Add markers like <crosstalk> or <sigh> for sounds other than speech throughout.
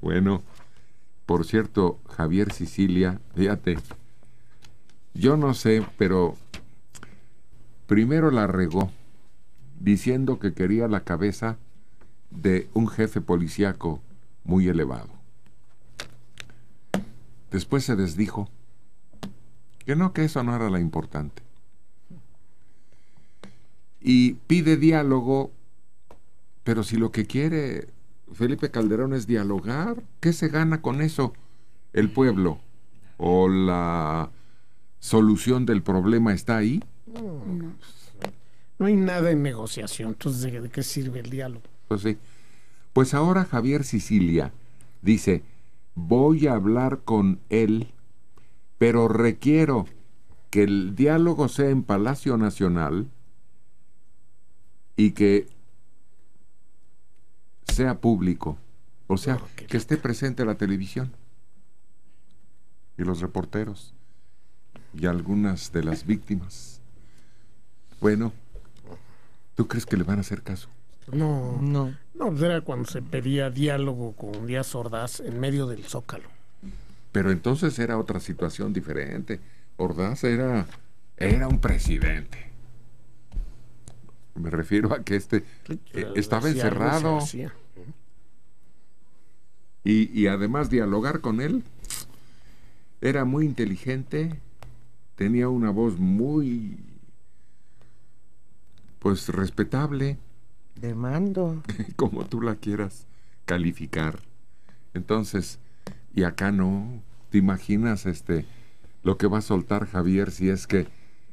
Bueno, por cierto, Javier Sicilia, fíjate, yo no sé, pero primero la regó diciendo que quería la cabeza de un jefe policíaco muy elevado. Después se desdijo que no, que eso no era la importante. Y pide diálogo, pero si lo que quiere Felipe Calderón es dialogar. ¿Qué se gana con eso? ¿El pueblo? ¿O la solución del problema está ahí? No, hay nada en negociación. Entonces, ¿de, qué sirve el diálogo? Pues sí. Pues ahora Javier Sicilia dice, voy a hablar con él, pero requiero que el diálogo sea en Palacio Nacional y que sea público, o sea, oh, que esté presente la televisión y los reporteros y algunas de las víctimas. Bueno, ¿tú crees que le van a hacer caso? No, no. No, pues era cuando se pedía diálogo con Díaz Ordaz en medio del zócalo. Pero entonces era otra situación diferente. Ordaz era, era un presidente. Me refiero a que este eh, estaba encerrado. Y, y, además dialogar con él. Era muy inteligente, tenía una voz muy, pues, respetable. De mando. <laughs> Como tú la quieras calificar. Entonces, y acá no, ¿te imaginas este, lo que va a soltar Javier si es que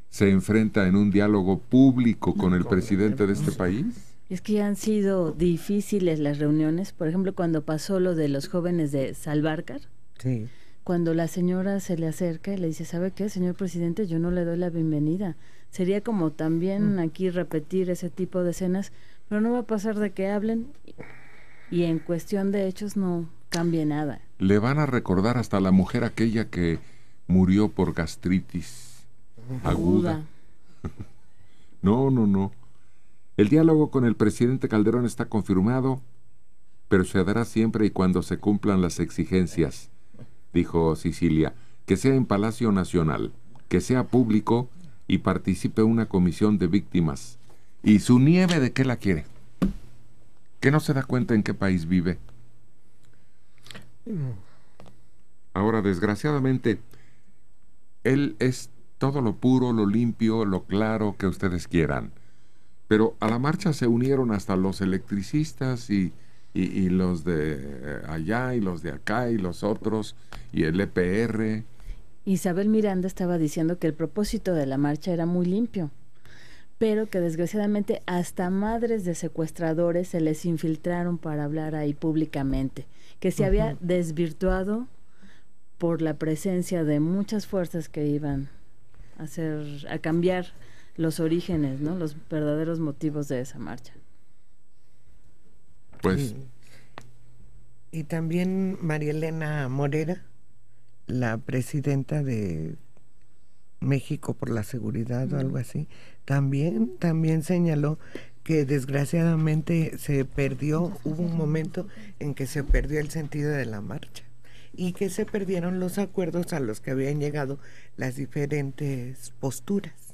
se enfrenta en un diálogo público con el presidente de este país? Es que han sido difíciles las reuniones, por ejemplo, cuando pasó lo de los jóvenes de Salvarcar. Sí. Cuando la señora se le acerca y le dice, ¿sabe qué, señor presidente? Yo no le doy la bienvenida. Sería como también mm. aquí repetir ese tipo de escenas, pero no va a pasar de que hablen y en cuestión de hechos no cambie nada. Le van a recordar hasta la mujer aquella que murió por gastritis aguda. <laughs> No, no, no. El diálogo con el presidente Calderón está confirmado, pero se dará siempre y cuando se cumplan las exigencias, dijo Sicilia, que sea en Palacio Nacional, que sea público y participe una comisión de víctimas. ¿Y su nieve de qué la quiere? ¿Que no se da cuenta en qué país vive? Ahora, desgraciadamente, él es todo lo puro, lo limpio, lo claro que ustedes quieran. Pero a la marcha se unieron hasta los electricistas y, los de eh, allá y los de acá y los otros y el EPR. Isabel Miranda estaba diciendo que el propósito de la marcha era muy limpio, pero que desgraciadamente hasta madres de secuestradores se les infiltraron para hablar ahí públicamente, que se había desvirtuado por la presencia de muchas fuerzas que iban hacer, a cambiar los orígenes, ¿no? Los verdaderos motivos de esa marcha. Pues. Y, también María Elena Morera, la presidenta de México por la Seguridad o algo así, también, también señaló que desgraciadamente se perdió, hubo un momento en que se perdió el sentido de la marcha y que se perdieron los acuerdos a los que habían llegado las diferentes posturas.